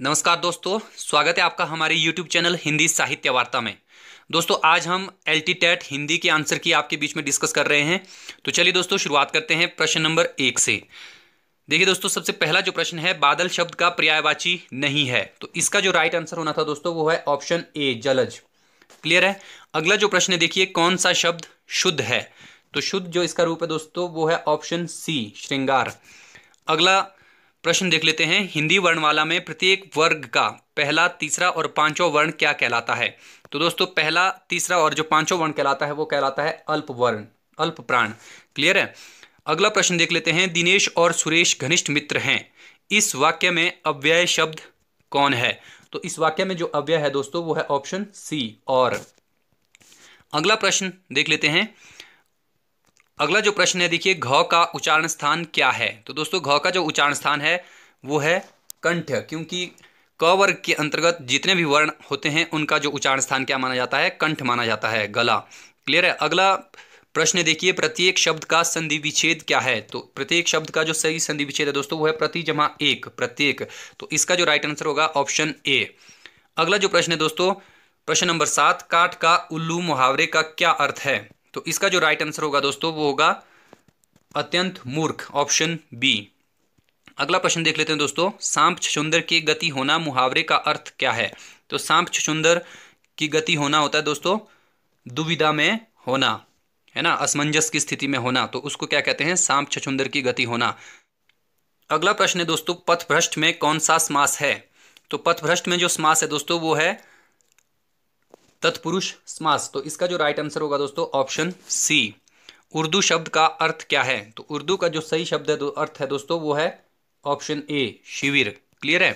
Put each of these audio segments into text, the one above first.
नमस्कार दोस्तों स्वागत है आपका हमारे YouTube चैनल हिंदी साहित्य वार्ता में दोस्तों आज हम एल टी टेट हिंदी के आंसर की आपके बीच में डिस्कस कर रहे हैं तो चलिए दोस्तों शुरुआत करते हैं प्रश्न नंबर एक से देखिए दोस्तों सबसे पहला जो प्रश्न है बादल शब्द का पर्यायवाची नहीं है तो इसका जो राइट आंसर होना था दोस्तों वो है ऑप्शन ए जलज क्लियर है अगला जो प्रश्न देखिए कौन सा शब्द शुद्ध है तो शुद्ध जो इसका रूप है दोस्तों वो है ऑप्शन सी श्रृंगार अगला प्रश्न देख लेते हैं हिंदी वर्णमाला में प्रत्येक वर्ग का पहला तीसरा और पांचों वर्ण क्या कहलाता है तो दोस्तों पहला तीसरा और जो पांचों वर्ण कहलाता है वो कहलाता है अल्प वर्ण अल्प प्राण क्लियर है अगला प्रश्न देख लेते हैं दिनेश और सुरेश घनिष्ठ मित्र हैं इस वाक्य में अव्यय शब्द कौन है तो इस वाक्य में जो अव्यय है दोस्तों वो है ऑप्शन सी और अगला प्रश्न देख लेते हैं अगला जो प्रश्न है देखिए घ का उच्चारण स्थान क्या है तो दोस्तों घ का जो उच्चारण स्थान है वो है कंठ क्योंकि क वर्ग के अंतर्गत जितने भी वर्ण होते हैं उनका जो उच्चारण स्थान क्या माना जाता है कंठ माना जाता है गला क्लियर है अगला प्रश्न देखिए प्रत्येक शब्द का संधि विच्छेद क्या है तो प्रत्येक शब्द का जो सही संधि विच्छेद है दोस्तों वो है प्रति जमा एक प्रत्येक तो इसका जो राइट आंसर होगा ऑप्शन ए अगला जो प्रश्न है दोस्तों प्रश्न नंबर सात काठ का उल्लू मुहावरे का क्या अर्थ है तो इसका जो राइट आंसर होगा दोस्तों वो होगा अत्यंत मूर्ख ऑप्शन बी अगला प्रश्न देख लेते हैं दोस्तों सांप छछुंदर की गति होना मुहावरे का अर्थ क्या है तो सांप छछुंदर की गति होना होता है दोस्तों दुविधा में होना है ना असमंजस की स्थिति में होना तो उसको क्या कहते हैं सांप छछुंदर की गति होना अगला प्रश्न है दोस्तों पथभ्रष्ट में कौन सा समास है तो पथभ्रष्ट में जो समास है दोस्तों वो है तत्पुरुष समास तो इसका जो राइट आंसर होगा दोस्तों ऑप्शन सी उर्दू शब्द का अर्थ क्या है तो उर्दू का जो सही शब्द है अर्थ है दोस्तों वो है ऑप्शन ए शिविर क्लियर है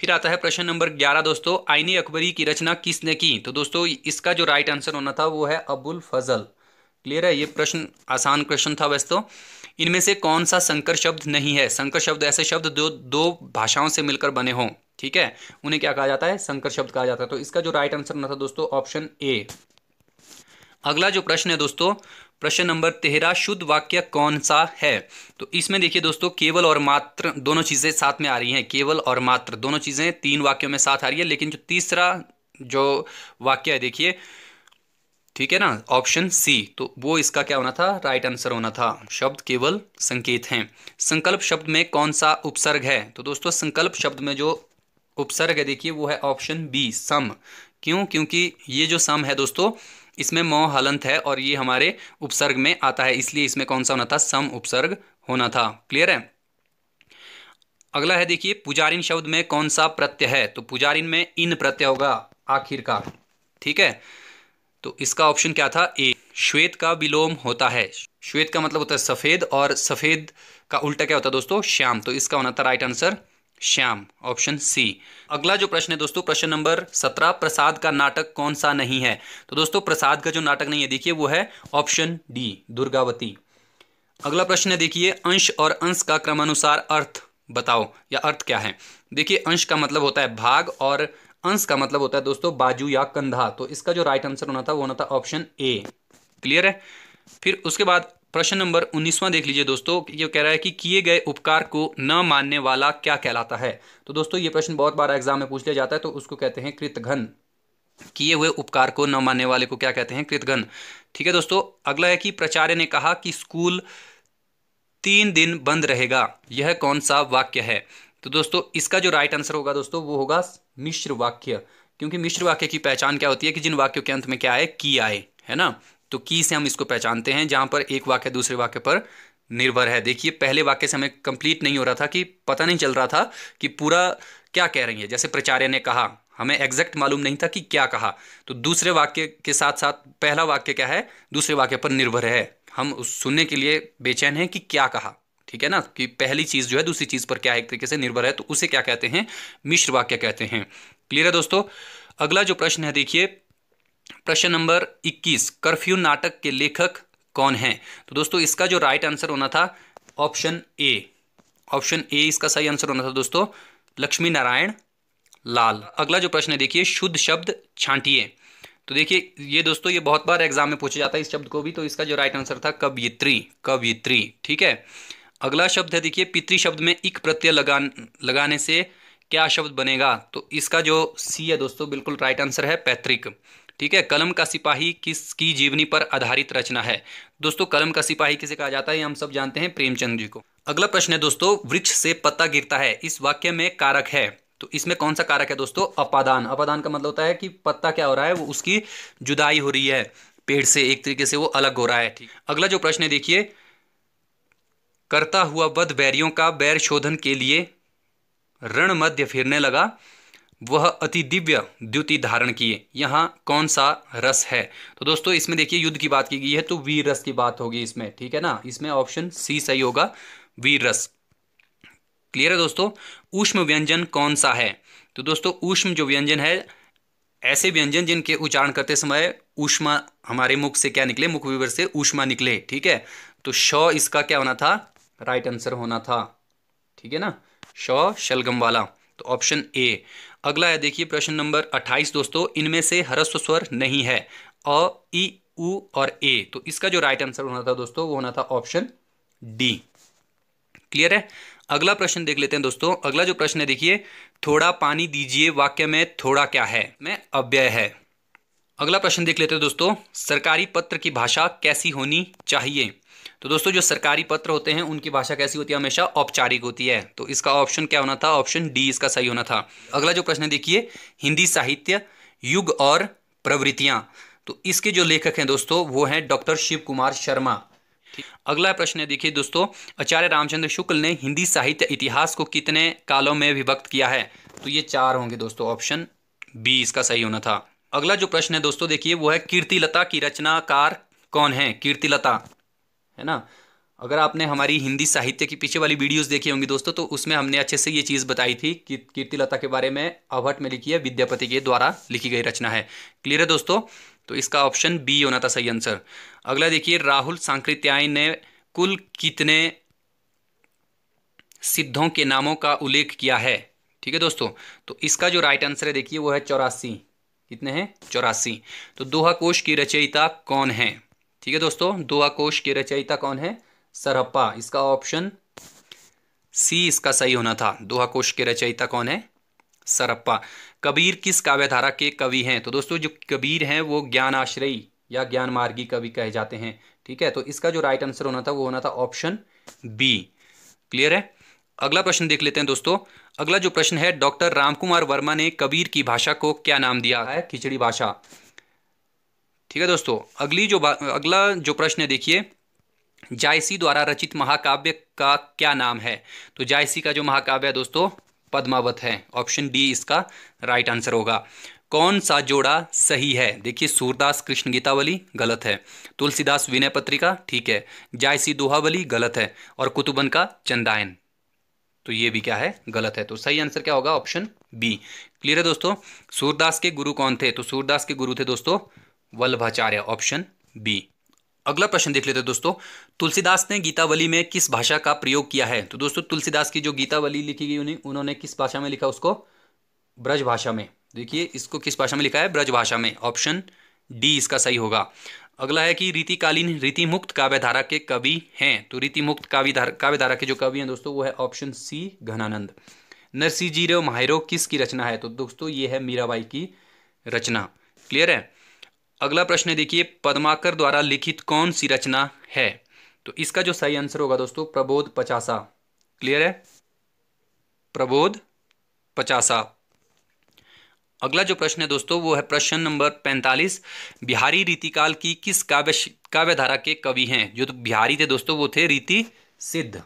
फिर आता है प्रश्न नंबर ग्यारह दोस्तों आईनी अकबरी की रचना किसने की तो दोस्तों इसका जो राइट आंसर होना था वो है अबुल फजल क्लियर है ये प्रश्न आसान प्रश्न था वैसे तो इनमें से कौन सा संकर शब्द नहीं है संकर शब्द ऐसे शब्द जो दो भाषाओं से मिलकर बने हों ठीक है उन्हें क्या कहा जाता है संकर शब्द कहा जाता है तो इसका जो राइट आंसर ना था दोस्तों ऑप्शन ए अगला जो प्रश्न है दोस्तों प्रश्न नंबर तेरह शुद्ध वाक्य कौन सा है तो इसमें देखिए दोस्तों केवल और मात्र दोनों चीज़ें साथ में आ रही हैं केवल और मात्र दोनों चीज़ें तीन वाक्यों में साथ आ रही है लेकिन जो तीसरा जो वाक्य है देखिए ठीक है ना ऑप्शन सी तो वो इसका क्या होना था राइट आंसर होना था शब्द केवल संकेत हैं संकल्प शब्द में कौन सा उपसर्ग है तो दोस्तों संकल्प शब्द में जो उपसर्ग है देखिए वो है ऑप्शन बी सम क्यों क्योंकि ये जो सम है दोस्तों इसमें मौ हलंत है और ये हमारे उपसर्ग में आता है इसलिए इसमें कौन सा होना था सम उपसर्ग होना था क्लियर है अगला है देखिए पुजारिन शब्द में कौन सा प्रत्यय है तो पुजारिन में इन प्रत्यय होगा आखिर का ठीक है तो इसका ऑप्शन क्या था ए श्वेत का विलोम होता है श्वेत का मतलब होता है सफ़ेद और सफ़ेद का उल्टा क्या होता है दोस्तों श्याम तो इसका होना था right answer Shyam option C अगला जो प्रश्न है दोस्तों प्रश्न नंबर सत्रह प्रसाद का नाटक कौन सा नहीं है तो दोस्तों प्रसाद का जो नाटक नहीं है देखिए वो है ऑप्शन डी दुर्गावती अगला प्रश्न है देखिए अंश और अंश का क्रमानुसार अर्थ बताओ या अर्थ क्या है देखिए अंश का मतलब होता है भाग और अंश का मतलब होता है दोस्तों बाजू या कंधा तो इसका जो राइट आंसर होना था वो होना था ऑप्शन ए क्लियर है फिर उसके बाद प्रश्न नंबर उन्नीसवां देख लीजिए दोस्तों ये कह रहा है कि किए गए उपकार को न मानने वाला क्या कहलाता है तो दोस्तों ये प्रश्न बहुत बार एग्जाम में पूछ लिया जाता है तो उसको कहते हैं कृतघन किए हुए उपकार को न मानने वाले को क्या कहते हैं कृतघन ठीक है दोस्तों अगला है कि प्राचार्य ने कहा कि स्कूल तीन दिन बंद रहेगा यह कौन सा वाक्य है तो दोस्तों इसका जो राइट आंसर होगा दोस्तों वो होगा मिश्र वाक्य क्योंकि मिश्र वाक्य की पहचान क्या होती है कि जिन वाक्यों के अंत में क्या आए की आए है ना तो की से हम इसको पहचानते हैं जहां पर एक वाक्य दूसरे वाक्य पर निर्भर है देखिए पहले वाक्य से हमें कंप्लीट नहीं हो रहा था कि पता नहीं चल रहा था कि पूरा क्या कह रही है जैसे प्रचार्य ने कहा हमें एग्जैक्ट मालूम नहीं था कि क्या कहा तो दूसरे वाक्य के साथ साथ पहला वाक्य क्या है दूसरे वाक्य पर निर्भर है हम उस सुनने के लिए बेचैन हैं कि क्या कहा ठीक है ना कि पहली चीज़ जो है दूसरी चीज़ पर क्या एक तरीके से निर्भर है तो उसे क्या कहते हैं मिश्र वाक्य कहते हैं क्लियर है दोस्तों अगला जो प्रश्न है देखिए प्रश्न नंबर 21 कर्फ्यू नाटक के लेखक कौन हैं तो दोस्तों इसका जो राइट आंसर होना था ऑप्शन ए ऑप्शन ए इसका सही आंसर होना था दोस्तों लक्ष्मी नारायण लाल अगला जो प्रश्न है देखिए शुद्ध शब्द छांटिए तो देखिए ये दोस्तों ये बहुत बार एग्जाम में पूछा जाता है इस शब्द को भी तो इसका जो राइट आंसर था कवयित्री कवयित्री ठीक है अगला शब्द है देखिए पितृ शब्द में इक प्रत्यय लगा लगाने से क्या शब्द बनेगा तो इसका जो सी है दोस्तों बिल्कुल राइट आंसर है पैतृक ठीक है कलम का सिपाही किसकी जीवनी पर आधारित रचना है दोस्तों कलम का सिपाही किसे कहा जाता है हम सब जानते हैं प्रेमचंद जी को अगला प्रश्न है दोस्तों वृक्ष से पत्ता गिरता है इस वाक्य में कारक है तो इसमें कौन सा कारक है दोस्तों अपादान अपादान का मतलब होता है कि पत्ता क्या हो रहा है वो उसकी जुदाई हो रही है पेड़ से एक तरीके से वो अलग हो रहा है ठीक अगला जो प्रश्न है देखिए करता हुआ वध बैरियों का बैर शोधन के लिए रण मध्य फिरने लगा वह अति दिव्य द्युति धारण किए यहाँ कौन सा रस है तो दोस्तों इसमें देखिए युद्ध की बात की गई है तो वीर रस की बात होगी इसमें ठीक है ना इसमें ऑप्शन सी सही होगा वीर रस क्लियर है दोस्तों ऊष्म व्यंजन कौन सा है तो दोस्तों ऊष्म जो व्यंजन है ऐसे व्यंजन जिनके उच्चारण करते समय ऊष्मा हमारे मुख से क्या निकले मुख विवर से ऊष्मा निकले ठीक है तो श इसका क्या होना था राइट आंसर होना था ठीक है ना शलगम वाला तो ऑप्शन ए अगला है देखिए प्रश्न नंबर 28 दोस्तों इनमें से हरस्व स्वर नहीं है अ ई उ और ए तो इसका जो राइट आंसर होना था दोस्तों वो होना था ऑप्शन डी क्लियर है अगला प्रश्न देख लेते हैं दोस्तों अगला जो प्रश्न है देखिए थोड़ा पानी दीजिए वाक्य में थोड़ा क्या है मैं अव्यय है अगला प्रश्न देख लेते हैं दोस्तों सरकारी पत्र की भाषा कैसी होनी चाहिए तो दोस्तों जो सरकारी पत्र होते हैं उनकी भाषा कैसी होती है हमेशा औपचारिक होती है तो इसका ऑप्शन क्या होना था ऑप्शन डी इसका सही होना था अगला जो प्रश्न देखिए हिंदी साहित्य युग और प्रवृत्तियां तो इसके जो लेखक हैं दोस्तों वो हैं डॉक्टर शिव कुमार शर्मा अगला प्रश्न है देखिए दोस्तों आचार्य रामचंद्र शुक्ल ने हिंदी साहित्य इतिहास को कितने कालों में विभक्त किया है तो ये चार होंगे दोस्तों ऑप्शन बी इसका सही होना था अगला जो प्रश्न है दोस्तों देखिए वो है कीर्तिलता की रचनाकार कौन है कीर्तिलता है ना अगर आपने हमारी हिंदी साहित्य की पीछे वाली वीडियोस देखी होंगी दोस्तों तो उसमें हमने अच्छे से ये चीज़ बताई थी कि कीर्ति लता के बारे में अवट में लिखी है विद्यापति के द्वारा लिखी गई रचना है क्लियर है दोस्तों तो इसका ऑप्शन बी होना था सही आंसर अगला देखिए राहुल सांकृत्याय ने कुल कितने सिद्धों के नामों का उल्लेख किया है ठीक है दोस्तों तो इसका जो राइट आंसर है देखिए वो है चौरासी कितने हैं चौरासी तो दोहा कोश की रचयिता कौन है ठीक है दोस्तों दुआ कोश के रचयिता कौन है सरहप्पा इसका ऑप्शन सी इसका सही होना था दोहा कोश के रचयिता कौन है सरप्पा कबीर किस काव्यधारा के कवि हैं तो दोस्तों जो कबीर हैं वो ज्ञान आश्रयी या ज्ञान मार्गी कवि कहे जाते हैं ठीक है तो इसका जो राइट आंसर होना था वो होना था ऑप्शन बी क्लियर है अगला प्रश्न देख लेते हैं दोस्तों अगला जो प्रश्न है डॉक्टर रामकुमार वर्मा ने कबीर की भाषा को क्या नाम दिया है खिचड़ी भाषा ठीक है दोस्तों अगली जो अगला जो प्रश्न है देखिए जायसी द्वारा रचित महाकाव्य का क्या नाम है तो जायसी का जो महाकाव्य है दोस्तों पद्मावत है ऑप्शन डी इसका राइट आंसर होगा कौन सा जोड़ा सही है देखिए सूरदास कृष्ण गीतावली गलत है तुलसीदास विनय पत्रिका ठीक है जायसी दोहावली गलत है और कुतुबन का चंदायन तो ये भी क्या है गलत है तो सही आंसर क्या होगा ऑप्शन बी क्लियर है दोस्तों सूरदास के गुरु कौन थे तो सूरदास के गुरु थे दोस्तों वल्लभाचार्य ऑप्शन बी अगला प्रश्न देख लेते हैं दोस्तों तुलसीदास ने गीतावली में किस भाषा का प्रयोग किया है तो दोस्तों तुलसीदास की जो गीतावली लिखी गई उन्होंने किस भाषा में लिखा उसको ब्रज भाषा में देखिए इसको किस भाषा में लिखा है ब्रज भाषा में ऑप्शन डी इसका सही होगा अगला है कि रीतिकालीन रीतिमुक्त काव्यधारा के कवि हैं तो रीतिमुक्त काव्यधारा काव्यधारा के जो कवि हैं दोस्तों वो है ऑप्शन सी घनानंद नरसिंह जीरो रेव माहिरो किसकी रचना है तो दोस्तों ये है मीराबाई की रचना क्लियर है अगला प्रश्न देखिए पद्माकर द्वारा लिखित कौन सी रचना है तो इसका जो सही आंसर होगा दोस्तों प्रबोध पचासा क्लियर है प्रबोध पचासा अगला जो प्रश्न है दोस्तों वो है प्रश्न नंबर पैंतालीस बिहारी रीतिकाल की किस काव्य काव्य धारा के कवि हैं जो तो बिहारी थे दोस्तों वो थे रीति सिद्ध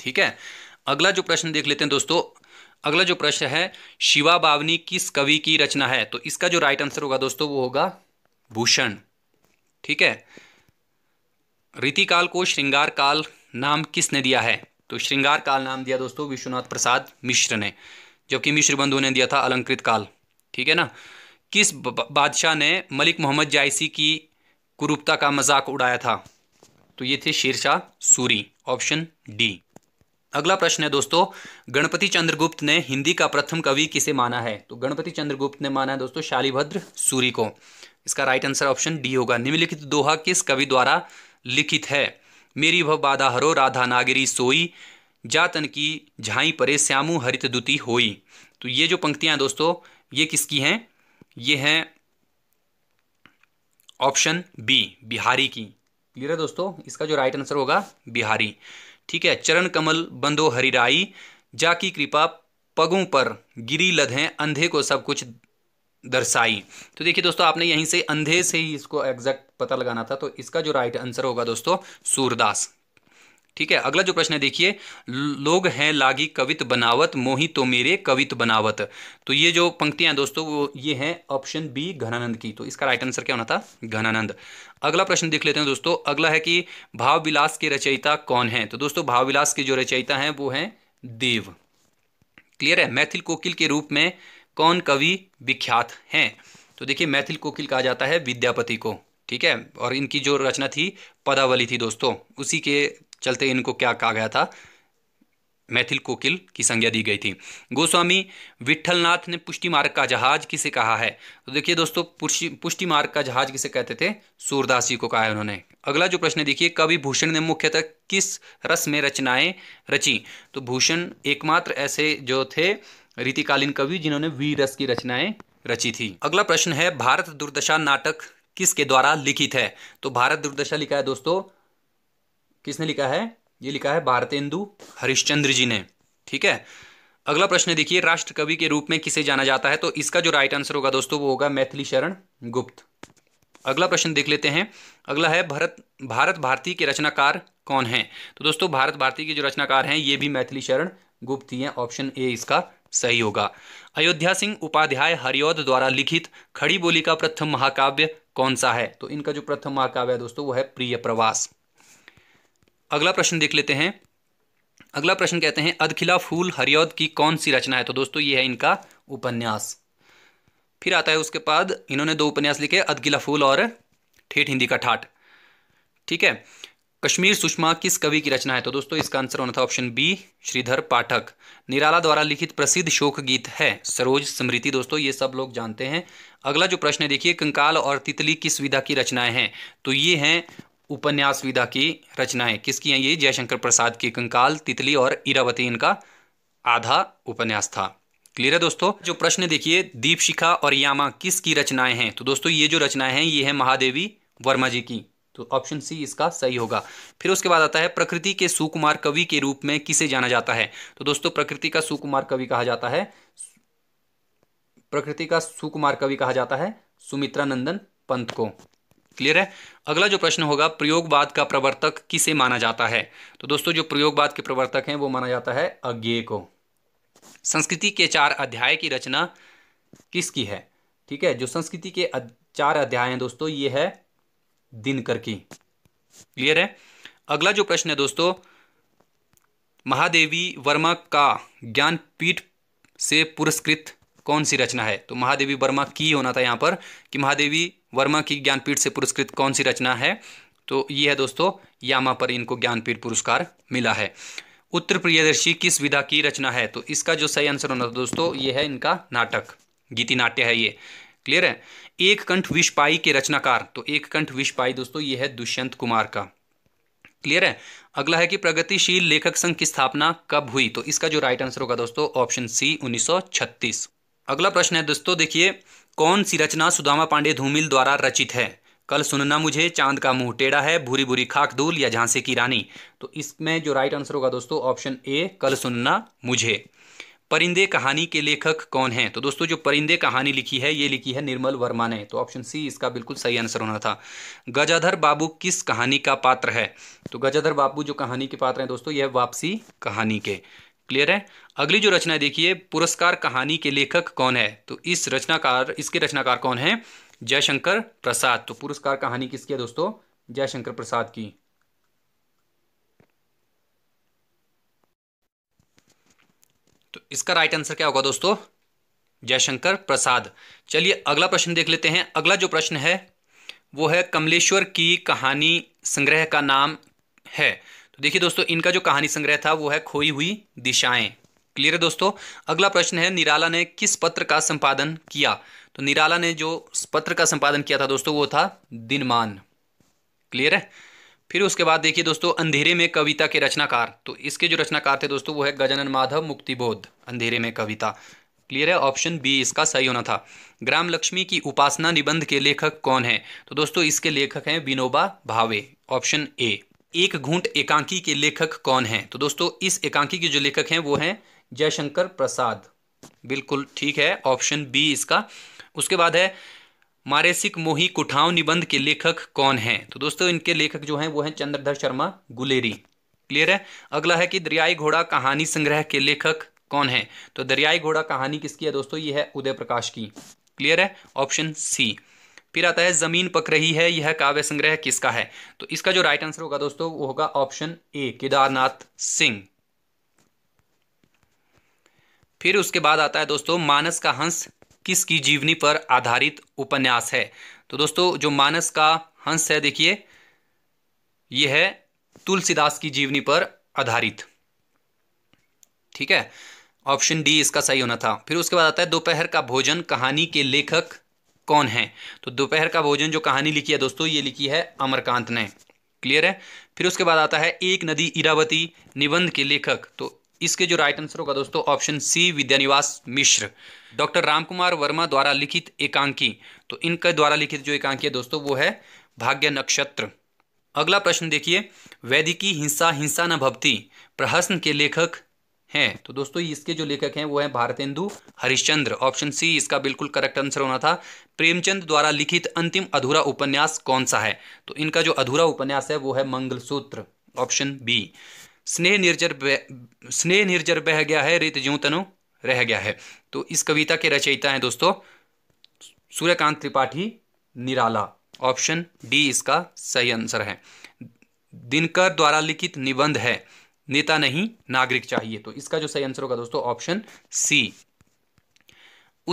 ठीक है अगला जो प्रश्न देख लेते हैं दोस्तों अगला जो प्रश्न है शिवा बावनी किस कवि की रचना है तो इसका जो राइट आंसर होगा दोस्तों वो होगा भूषण ठीक है रीतिकाल को श्रृंगार काल नाम किसने दिया है तो श्रृंगार काल नाम दिया दोस्तों विश्वनाथ प्रसाद मिश्र ने जबकि मिश्र बंधु ने दिया था अलंकृत काल ठीक है ना किस बादशाह ने मलिक मोहम्मद जायसी की कुरूपता का मजाक उड़ाया था तो ये थे शेरशाह सूरी ऑप्शन डी अगला प्रश्न है दोस्तों गणपति चंद्रगुप्त ने हिंदी का प्रथम कवि किसे माना है तो गणपति चंद्रगुप्त ने माना है दोस्तों शालीभद्र सूरी को इसका राइट आंसर ऑप्शन डी होगा निम्नलिखित दोहा किस कवि द्वारा लिखित है मेरी भव बाधा हरो राधा नागिरी सोई जातन की झाई परे श्यामू हरित दुति होई तो ये जो पंक्तियां दोस्तों ये किसकी हैं ये हैं ऑप्शन बी बिहारी की क्लियर है दोस्तों इसका जो राइट आंसर होगा बिहारी ठीक है चरण कमल बंदो हरिराई जाकी कृपा पगों पर गिरी लधें अंधे को सब कुछ दर्शाई तो देखिए दोस्तों आपने यहीं से अंधे से ही इसको एग्जैक्ट पता लगाना था तो इसका जो राइट आंसर होगा दोस्तों सूरदास ठीक है अगला जो प्रश्न है देखिए लोग हैं लागी कवित बनावत मोहि तो मेरे कवित बनावत तो ये जो पंक्तियां दोस्तों वो ये हैं ऑप्शन बी घनानंद की तो इसका राइट आंसर क्या होना था घनानंद अगला प्रश्न देख लेते हैं दोस्तों अगला है कि भाव विलास के रचयिता कौन है तो दोस्तों भाव विलास के जो रचयिता है वो है देव क्लियर है मैथिल कोकिल के रूप में कौन कवि विख्यात हैं तो देखिए मैथिल कोकिल कहा जाता है विद्यापति को ठीक है और इनकी जो रचना थी पदावली थी दोस्तों उसी के चलते इनको क्या कहा गया था मैथिल कोकिल की संज्ञा दी गई थी गोस्वामी विठलनाथ ने पुष्टि मार्ग का जहाज किसे कहा है तो देखिए दोस्तों पुष्टि मार्ग का जहाज किसे कहते थे सूरदास जी को कहा है उन्होंने अगला जो प्रश्न देखिए कवि भूषण ने मुख्यतः किस रस में रचनाएं रची तो भूषण एकमात्र ऐसे जो थे रीतिकालीन कवि जिन्होंने वी रस की रचनाएं रची थी अगला प्रश्न है भारत दुर्दशा नाटक किसके द्वारा लिखित है तो भारत दुर्दशा लिखा है दोस्तों किसने लिखा है ये लिखा है भारतेंदु हरिश्चंद्र जी ने ठीक है अगला प्रश्न देखिए राष्ट्र कवि के रूप में किसे जाना जाता है तो इसका जो राइट आंसर होगा दोस्तों वो होगा मैथिली शरण गुप्त अगला प्रश्न देख लेते हैं अगला है भारत भारत भारती के रचनाकार कौन हैं तो दोस्तों भारत भारती के जो रचनाकार हैं ये भी मैथिली शरण गुप्त ही हैं ऑप्शन ए इसका सही होगा अयोध्या सिंह उपाध्याय हरिद द्वारा लिखित खड़ी बोली का प्रथम महाकाव्य कौन सा है तो इनका जो प्रथम महाकाव्य है दोस्तों वो है प्रिय प्रवास अगला प्रश्न देख लेते हैं अगला प्रश्न कहते हैं अदखिला फूल हरियोद की कौन सी रचना है तो दोस्तों ये है इनका उपन्यास फिर आता है उसके बाद इन्होंने दो उपन्यास लिखे अदगिला फूल और ठेठ हिंदी का ठाट ठीक है कश्मीर सुषमा किस कवि की रचना है तो दोस्तों इसका आंसर होना था ऑप्शन बी श्रीधर पाठक निराला द्वारा लिखित प्रसिद्ध शोक गीत है सरोज स्मृति दोस्तों ये सब लोग जानते हैं अगला जो प्रश्न है देखिए कंकाल और तितली किस विधा की रचनाएं हैं तो ये हैं उपन्यास विधा की रचनाएं किसकी हैं ये जयशंकर प्रसाद की कंकाल तितली और इरावती इनका आधा उपन्यास था क्लियर है दोस्तों जो प्रश्न देखिए दीपशिखा और यामा किसकी रचनाएं हैं तो दोस्तों ये जो रचनाएं हैं ये है महादेवी वर्मा जी की तो ऑप्शन सी इसका सही होगा फिर उसके बाद आता है प्रकृति के सुकुमार कवि के रूप में किसे जाना जाता है तो दोस्तों प्रकृति का सुकुमार कवि कहा जाता है प्रकृति का सुकुमार कवि कहा जाता है सुमित्रा नंदन पंत को क्लियर है अगला जो प्रश्न होगा प्रयोगवाद का प्रवर्तक किसे माना जाता है तो दोस्तों जो प्रयोगवाद के प्रवर्तक हैं वो माना जाता है अज्ञे को संस्कृति के चार अध्याय की रचना किसकी है ठीक है जो संस्कृति के चार अध्याय हैं दोस्तों ये है दिनकर की क्लियर है अगला जो प्रश्न है दोस्तों महादेवी वर्मा का ज्ञानपीठ से पुरस्कृत कौन सी रचना है तो महादेवी वर्मा की होना था यहां पर कि महादेवी वर्मा की ज्ञानपीठ से पुरस्कृत कौन सी रचना है तो ये है दोस्तों यामा पर इनको ज्ञानपीठ पुरस्कार मिला है उत्तर प्रियदर्शी किस विधा की रचना है तो इसका जो सही आंसर होना दोस्तों ये है इनका नाटक गीति नाट्य है ये क्लियर है एक कंठ विषपाई के रचनाकार तो एक कंठ विषपाई दोस्तों ये है दुष्यंत कुमार का क्लियर है अगला है कि प्रगतिशील लेखक संघ की स्थापना कब हुई तो इसका जो राइट आंसर होगा दोस्तों ऑप्शन सी 1936 अगला प्रश्न है दोस्तों देखिए कौन सी रचना सुदामा पांडे धूमिल द्वारा रचित है कल सुनना मुझे चांद का मुंह टेढ़ा है भूरी भूरी खाक दूल या झांसी की रानी तो इसमें जो राइट आंसर होगा दोस्तों ऑप्शन ए कल सुनना मुझे परिंदे कहानी के लेखक कौन हैं तो दोस्तों जो परिंदे कहानी लिखी है ये लिखी है निर्मल वर्मा ने तो ऑप्शन सी इसका बिल्कुल सही आंसर होना था गजाधर बाबू किस कहानी का पात्र है तो गजाधर बाबू जो कहानी के पात्र हैं दोस्तों यह वापसी कहानी के क्लियर है अगली जो रचना देखिए पुरस्कार कहानी के लेखक कौन है तो इस रचनाकार इसके रचनाकार कौन है जयशंकर प्रसाद तो पुरस्कार कहानी किसकी है दोस्तों जयशंकर प्रसाद की तो इसका राइट आंसर क्या होगा दोस्तों जयशंकर प्रसाद चलिए अगला प्रश्न देख लेते हैं अगला जो प्रश्न है वो है कमलेश्वर की कहानी संग्रह का नाम है देखिए दोस्तों इनका जो कहानी संग्रह था वो है खोई हुई दिशाएं क्लियर है दोस्तों अगला प्रश्न है निराला ने किस पत्र का संपादन किया तो निराला ने जो पत्र का संपादन किया था दोस्तों वो था दिनमान क्लियर है फिर उसके बाद देखिए दोस्तों अंधेरे में कविता के रचनाकार तो इसके जो रचनाकार थे दोस्तों वो है गजानन माधव मुक्तिबोध अंधेरे में कविता क्लियर है ऑप्शन बी इसका सही होना था ग्राम लक्ष्मी की उपासना निबंध के लेखक कौन है तो दोस्तों इसके लेखक हैं विनोबा भावे ऑप्शन ए एक घूंट एकांकी के लेखक कौन हैं तो दोस्तों इस एकांकी के जो लेखक हैं वो हैं जयशंकर प्रसाद बिल्कुल ठीक है ऑप्शन बी इसका उसके बाद है मारेसिक मोही कुठाव निबंध के लेखक कौन हैं तो दोस्तों इनके लेखक जो हैं वो हैं चंद्रधर शर्मा गुलेरी क्लियर है अगला है कि दरियाई घोड़ा कहानी संग्रह के लेखक कौन है तो दरियाई घोड़ा कहानी किसकी है दोस्तों ये है उदय प्रकाश की क्लियर है ऑप्शन सी फिर आता है जमीन पक रही है यह काव्य संग्रह किसका है तो इसका जो राइट आंसर होगा दोस्तों वो होगा ऑप्शन ए केदारनाथ सिंह फिर उसके बाद आता है दोस्तों मानस का हंस किसकी जीवनी पर आधारित उपन्यास है तो दोस्तों जो मानस का हंस है देखिए यह है तुलसीदास की जीवनी पर आधारित ठीक है ऑप्शन डी इसका सही होना था फिर उसके बाद आता है दोपहर का भोजन कहानी के लेखक कौन है तो दोपहर का भोजन जो कहानी लिखी है दोस्तों ये लिखी है अमरकांत ने क्लियर है फिर उसके बाद आता है एक नदी इरावती निबंध के लेखक तो इसके जो राइट आंसर होगा दोस्तों option C Vidyaniwas Mishra doctor Ramkumar Verma द्वारा लिखित एकांकी तो इनके द्वारा लिखित जो एकांकी है दोस्तों वो है भाग्य नक्षत्र अगला प्रश्न देखिए वैदिकी हिंसा हिंसा न भवती प्रहस्न के लेखक हैं तो दोस्तों इसके जो लेखक हैं वो हैं भारतेंदु हरिश्चंद्र ऑप्शन सी इसका बिल्कुल करेक्ट आंसर होना था प्रेमचंद द्वारा लिखित अंतिम अधूरा उपन्यास कौन सा है तो इनका जो अधूरा उपन्यास है वो है मंगलसूत्र ऑप्शन बी स्नेह निर्जर स्नेह निर्जर बह गया है रित जो तनु रह गया है तो इस कविता के रचयिता हैं दोस्तों सूर्यकांत त्रिपाठी निराला ऑप्शन डी इसका सही आंसर है दिनकर द्वारा लिखित निबंध है नेता नहीं नागरिक चाहिए तो इसका जो सही आंसर होगा दोस्तों ऑप्शन सी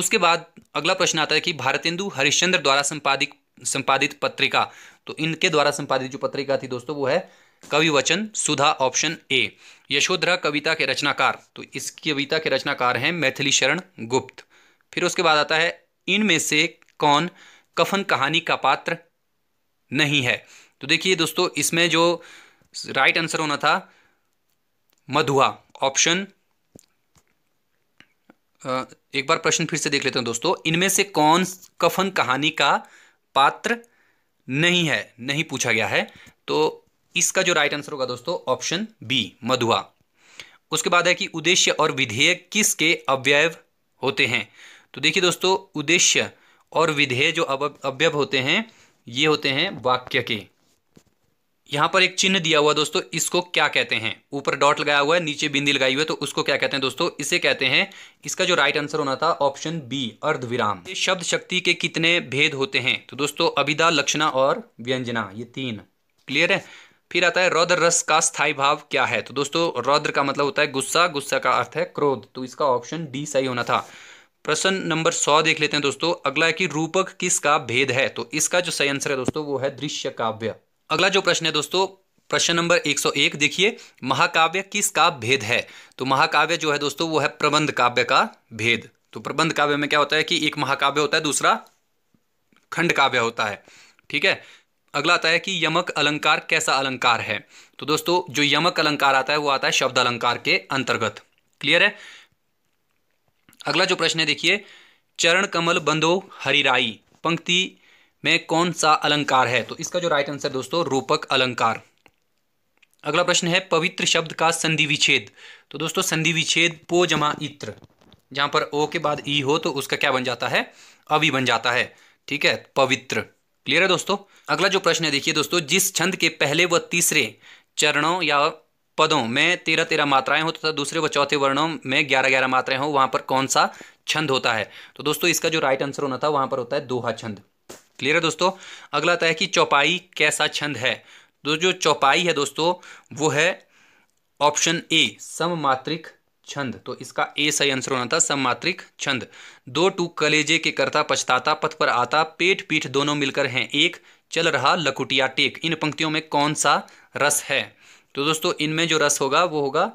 उसके बाद अगला प्रश्न आता है कि भारतेंदु हरिश्चंद्र द्वारा संपादित संपादित पत्रिका तो इनके द्वारा संपादित जो पत्रिका थी दोस्तों वो है कवि वचन सुधा ऑप्शन ए यशोधरा कविता के रचनाकार तो इस कविता के रचनाकार हैं मैथिली शरण गुप्त फिर उसके बाद आता है इनमें से कौन कफन कहानी का पात्र नहीं है तो देखिए दोस्तों इसमें जो राइट आंसर होना था मधुआ ऑप्शन एक बार प्रश्न फिर से देख लेते हैं दोस्तों इनमें से कौन कफन कहानी का पात्र नहीं है नहीं पूछा गया है तो इसका जो राइट आंसर होगा दोस्तों ऑप्शन बी मधुआ उसके बाद है कि उद्देश्य और विधेय किसके अव्यय होते हैं तो देखिए दोस्तों उद्देश्य और विधेय जो अवय होते हैं ये होते हैं वाक्य के यहां पर एक चिन्ह दिया हुआ दोस्तों इसको क्या कहते हैं ऊपर डॉट लगाया हुआ है नीचे बिंदी लगाई हुई है तो उसको क्या कहते हैं दोस्तों इसे कहते हैं इसका जो राइट आंसर होना था ऑप्शन बी अर्धविराम ये शब्द शक्ति के कितने भेद होते हैं तो दोस्तों अभिधा लक्षणा और व्यंजना ये तीन क्लियर है फिर आता है रौद्र रस का स्थायी भाव क्या है तो दोस्तों रौद्र का मतलब होता है गुस्सा गुस्सा का अर्थ है क्रोध तो इसका ऑप्शन डी सही होना था प्रश्न नंबर सौ देख लेते हैं दोस्तों अगला है कि रूपक किसका भेद है तो इसका जो सही आंसर है दोस्तों वो है दृश्य काव्य अगला जो प्रश्न है दोस्तों प्रश्न नंबर 101 देखिए महाकाव्य किस का भेद है तो महाकाव्य जो है दोस्तों वो है प्रबंध काव्य का भेद तो प्रबंध काव्य में क्या होता है कि एक महाकाव्य होता है दूसरा खंड काव्य होता है ठीक है अगला आता है कि यमक अलंकार कैसा अलंकार है तो दोस्तों जो यमक अलंकार आता है वो आता है शब्द अलंकार के अंतर्गत क्लियर है अगला जो प्रश्न है देखिए चरण कमल बंदो हरिराई पंक्ति में कौन सा अलंकार है तो इसका जो राइट आंसर दोस्तों रूपक अलंकार अगला प्रश्न है पवित्र शब्द का संधि विच्छेद तो दोस्तों संधि विच्छेद पो जमा इत्र जहां पर ओ के बाद ई हो तो उसका क्या बन जाता है अवि बन जाता है ठीक है पवित्र क्लियर है दोस्तों अगला जो प्रश्न है देखिए दोस्तों जिस छंद के पहले व तीसरे चरणों या पदों में तेरह तेरह मात्राएं हो तथा तो दूसरे व चौथे वर्णों में ग्यारह ग्यारह मात्राएं हो वहां पर कौन सा छंद होता है तो दोस्तों इसका जो राइट आंसर होना था वहां पर होता है दोहा छंद क्लियर है दोस्तों अगला आता है कि चौपाई कैसा छंद है तो जो चौपाई है दोस्तों वो है ऑप्शन ए सममात्रिक छंद तो इसका ए सही आंसर होना था सममात्रिक छंद दो टू कलेजे के करता पछताता पथ पर आता पेट पीठ दोनों मिलकर हैं एक चल रहा लकुटिया टेक इन पंक्तियों में कौन सा रस है तो दोस्तों इनमें जो रस होगा वो होगा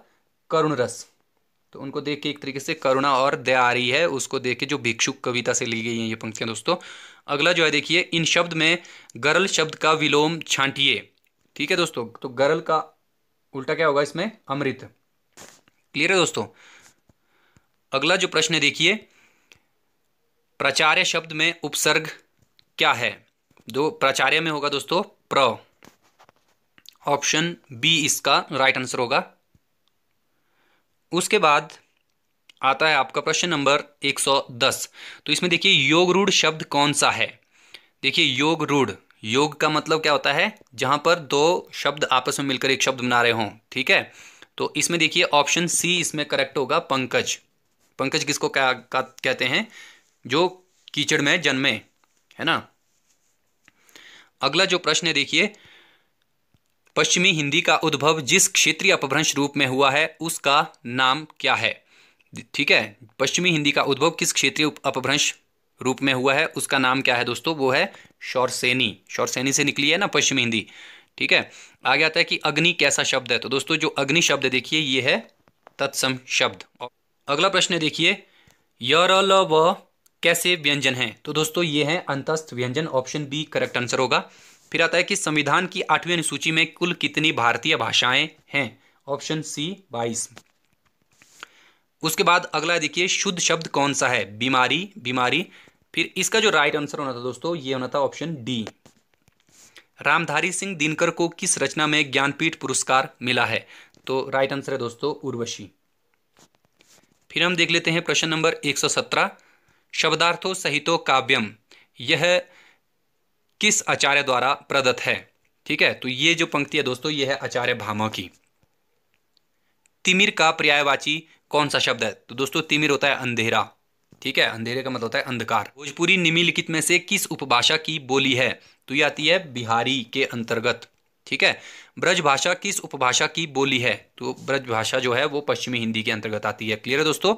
करुण रस तो उनको देख के एक तरीके से करुणा और दया आ रही है उसको देख के जो भिक्षुक कविता से ली गई हैं ये पंक्तियाँ दोस्तों अगला जो है देखिए इन शब्द में गरल शब्द का विलोम छांटिए ठीक है दोस्तों तो गरल का उल्टा क्या होगा इसमें अमृत क्लियर है दोस्तों अगला जो प्रश्न है देखिए प्राचार्य शब्द में उपसर्ग क्या है दो प्राचार्य में होगा दोस्तों प्र ऑप्शन बी इसका राइट आंसर होगा उसके बाद आता है आपका प्रश्न नंबर 110 तो इसमें देखिए योग रूढ़ शब्द कौन सा है देखिए योग रूढ़ योग का मतलब क्या होता है जहां पर दो शब्द आपस में मिलकर एक शब्द बना रहे हों ठीक है तो इसमें देखिए ऑप्शन सी इसमें करेक्ट होगा पंकज पंकज किसको क्या कहते हैं जो कीचड़ में जन्मे है ना अगला जो प्रश्न है देखिए पश्चिमी हिंदी का उद्भव जिस क्षेत्रीय अपभ्रंश रूप में हुआ है उसका नाम क्या है ठीक है पश्चिमी हिंदी का उद्भव किस क्षेत्रीय अपभ्रंश रूप में हुआ है उसका नाम क्या है दोस्तों वो है शौरसेनी शौरसेनी से निकली है ना पश्चिमी हिंदी ठीक है आगे आता है कि अग्नि कैसा शब्द है तो दोस्तों जो अग्नि शब्द देखिए ये है तत्सम शब्द अगला प्रश्न देखिए यर व कैसे व्यंजन है तो दोस्तों ये है अंतस्थ व्यंजन ऑप्शन बी करेक्ट आंसर होगा फिर आता है कि संविधान की आठवीं अनुसूची में कुल कितनी भारतीय भाषाएं हैं ऑप्शन सी बाईस उसके बाद अगला देखिए शुद्ध शब्द कौन सा है बीमारी बीमारी फिर इसका जो राइट आंसर होना था दोस्तों ये होना था ऑप्शन डी रामधारी सिंह दिनकर को किस रचना में ज्ञानपीठ पुरस्कार मिला है तो राइट आंसर है दोस्तों उर्वशी फिर हम देख लेते हैं प्रश्न नंबर 117 शब्दार्थों सहितो काव्यम यह किस आचार्य द्वारा प्रदत्त है ठीक है तो ये जो पंक्ति है दोस्तों ये है आचार्य भामा की तिमिर का पर्यायवाची कौन सा शब्द है तो दोस्तों तिमिर होता है अंधेरा ठीक है अंधेरे का मतलब होता है अंधकार भोजपुरी निम्नलिखित में से किस उपभाषा की बोली है तो ये आती है बिहारी के अंतर्गत ठीक है ब्रजभाषा किस उपभाषा की बोली है तो ब्रजभाषा जो है वो पश्चिमी हिंदी के अंतर्गत आती है क्लियर है दोस्तों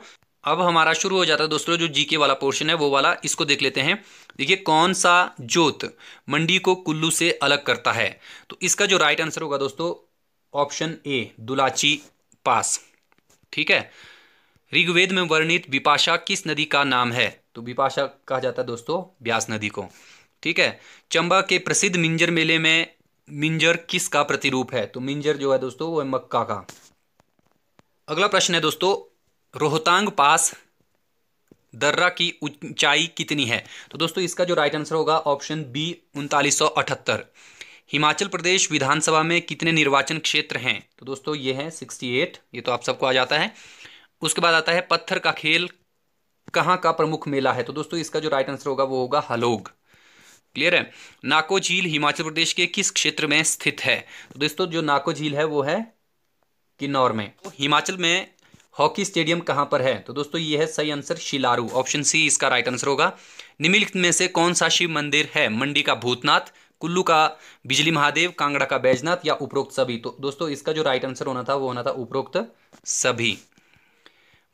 अब हमारा शुरू हो जाता है दोस्तों जो जीके वाला पोर्शन है वो वाला इसको देख लेते हैं देखिए कौन सा जोत मंडी को कुल्लू से अलग करता है तो इसका जो राइट आंसर होगा दोस्तों ऑप्शन ए दुलाची पास ठीक है ऋग्वेद में वर्णित विपाशा किस नदी का नाम है तो विपाशा कहा जाता है दोस्तों ब्यास नदी को ठीक है चंबा के प्रसिद्ध मिंजर मेले में मिंजर किसका प्रतिरूप है तो मिंजर जो है दोस्तों वो है मक्का का अगला प्रश्न है दोस्तों रोहतांग पास दर्रा की ऊंचाई कितनी है तो दोस्तों इसका जो राइट आंसर होगा ऑप्शन बी उनतालीस हिमाचल प्रदेश विधानसभा में कितने निर्वाचन क्षेत्र हैं तो दोस्तों ये है 68 ये तो आप सबको आ जाता है उसके बाद आता है पत्थर का खेल कहाँ का प्रमुख मेला है तो दोस्तों इसका जो राइट आंसर होगा वो होगा हलोग क्लियर है नाको झील हिमाचल प्रदेश के किस क्षेत्र में स्थित है तो दोस्तों जो नाको झील है वो है किन्नौर में तो हिमाचल में हॉकी स्टेडियम कहां पर है तो दोस्तों ये है सही आंसर शिलारू ऑप्शन सी इसका राइट आंसर होगा निम्नलिखित में से कौन सा शिव मंदिर है मंडी का भूतनाथ कुल्लू का बिजली महादेव कांगड़ा का बैजनाथ या उपरोक्त सभी तो दोस्तों इसका जो राइट आंसर होना था वो होना था उपरोक्त सभी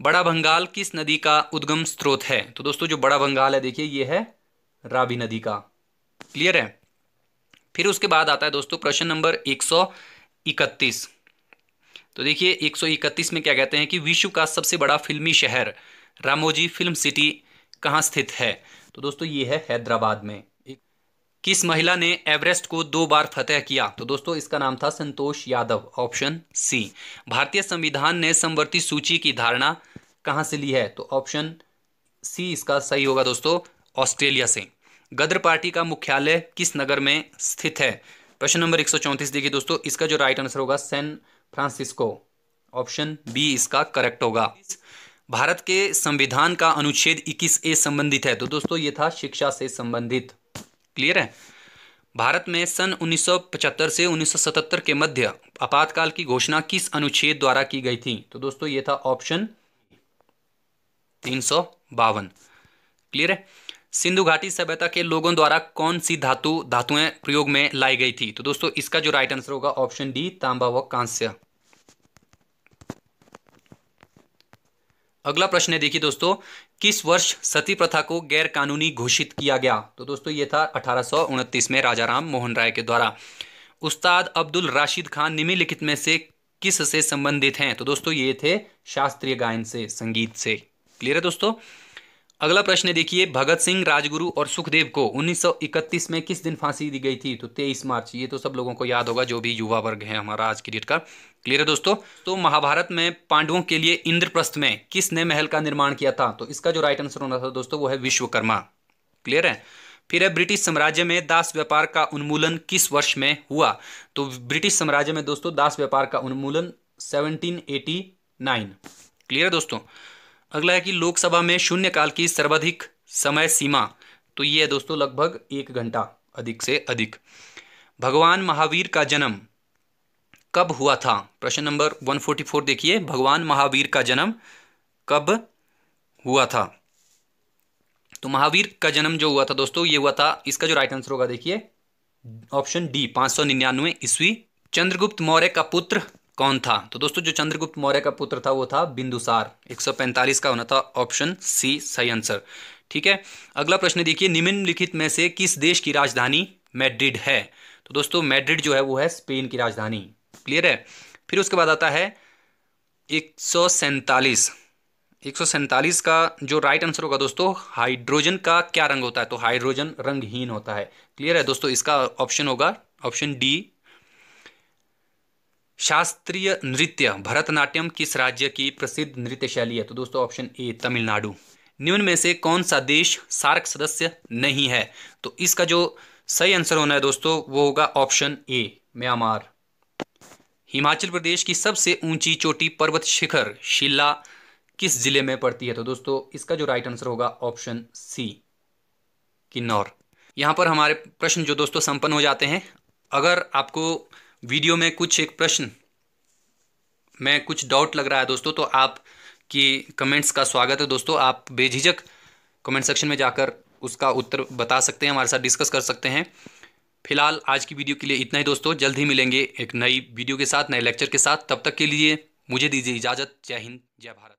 बड़ा बंगाल किस नदी का उद्गम स्रोत है तो दोस्तों जो बड़ा बंगाल है देखिए ये है रावी नदी का क्लियर है फिर उसके बाद आता है दोस्तों प्रश्न नंबर एक सौ इकतीस तो देखिए 131 में क्या कहते हैं कि विश्व का सबसे बड़ा फिल्मी शहर रामोजी फिल्म सिटी कहाँ स्थित है तो दोस्तों ये है हैदराबाद में किस महिला ने एवरेस्ट को दो बार फतेह किया तो दोस्तों इसका नाम था संतोष यादव ऑप्शन सी भारतीय संविधान ने समवर्ती सूची की धारणा कहाँ से ली है तो ऑप्शन सी इसका सही होगा दोस्तों ऑस्ट्रेलिया से गदर पार्टी का मुख्यालय किस नगर में स्थित है प्रश्न नंबर एक देखिए दोस्तों इसका जो राइट आंसर होगा सेन फ्रांसिस्को ऑप्शन बी इसका करेक्ट होगा भारत के संविधान का अनुच्छेद 21 ए संबंधित है तो दोस्तों ये था शिक्षा से संबंधित क्लियर है भारत में सन 1975 से 1977 के मध्य आपातकाल की घोषणा किस अनुच्छेद द्वारा की गई थी तो दोस्तों ये था ऑप्शन तीन क्लियर है सिंधु घाटी सभ्यता के लोगों द्वारा कौन सी धातु धातुएं प्रयोग में लाई गई थी तो दोस्तों इसका जो राइट आंसर होगा ऑप्शन डी तांबा व कांस्य अगला प्रश्न है देखिए दोस्तों किस वर्ष सती प्रथा को गैर कानूनी घोषित किया गया तो दोस्तों ये था अठारह में राजा राम मोहन राय के द्वारा उस्ताद अब्दुल राशिद खान निम्नलिखित में से किस से संबंधित हैं तो दोस्तों ये थे शास्त्रीय गायन से संगीत से क्लियर है दोस्तों अगला प्रश्न देखिए भगत सिंह राजगुरु और सुखदेव को 1931 में किस दिन फांसी दी गई थी तो 23 मार्च ये तो सब लोगों को याद होगा जो भी युवा वर्ग है हमारा आज की डेट का क्लियर है दोस्तों तो महाभारत में पांडवों के लिए इंद्रप्रस्थ में किसने महल का निर्माण किया था तो इसका जो राइट आंसर होना था दोस्तों वो है विश्वकर्मा क्लियर है फिर है ब्रिटिश साम्राज्य में दास व्यापार का उन्मूलन किस वर्ष में हुआ तो ब्रिटिश साम्राज्य में दोस्तों दास व्यापार का उन्मूलन सेवनटीन क्लियर है दोस्तों अगला है कि लोकसभा में शून्यकाल की सर्वाधिक समय सीमा तो ये है दोस्तों लगभग एक घंटा अधिक से अधिक भगवान महावीर का जन्म कब हुआ था प्रश्न नंबर 144 देखिए भगवान महावीर का जन्म कब हुआ था तो महावीर का जन्म जो हुआ था दोस्तों ये हुआ था इसका जो राइट आंसर होगा देखिए ऑप्शन डी पांच सौ निन्यानवे ईस्वी चंद्रगुप्त मौर्य का पुत्र कौन था तो दोस्तों जो चंद्रगुप्त मौर्य का पुत्र था वो था बिंदुसार 145 का होना था ऑप्शन सी सही आंसर ठीक है अगला प्रश्न देखिए निम्नलिखित में से किस देश की राजधानी मैड्रिड है तो दोस्तों मैड्रिड जो है वो है स्पेन की राजधानी क्लियर है फिर उसके बाद आता है एक सौ एक सौ का जो राइट आंसर होगा दोस्तों हाइड्रोजन का क्या रंग होता है तो हाइड्रोजन रंगहीन होता है क्लियर है दोस्तों इसका ऑप्शन होगा ऑप्शन डी शास्त्रीय नृत्य भरतनाट्यम किस राज्य की प्रसिद्ध नृत्य शैली है तो दोस्तों ऑप्शन ए तमिलनाडु निम्न में से कौन सा देश सार्क सदस्य नहीं है तो इसका जो सही आंसर होना है दोस्तों वो होगा option A Myanmar Himachal Pradesh की सबसे ऊंची चोटी पर्वत शिखर शिला किस जिले में पड़ती है तो दोस्तों इसका जो राइट आंसर होगा ऑप्शन सी किन्नौर यहां पर हमारे प्रश्न जो दोस्तों संपन्न हो जाते हैं अगर आपको वीडियो में कुछ एक प्रश्न में कुछ डाउट लग रहा है दोस्तों तो आप की कमेंट्स का स्वागत है दोस्तों आप बेझिझक कमेंट सेक्शन में जाकर उसका उत्तर बता सकते हैं हमारे साथ डिस्कस कर सकते हैं फिलहाल आज की वीडियो के लिए इतना ही दोस्तों जल्द ही मिलेंगे एक नई वीडियो के साथ नए लेक्चर के साथ तब तक के लिए मुझे दीजिए इजाज़त जय हिंद जय भारत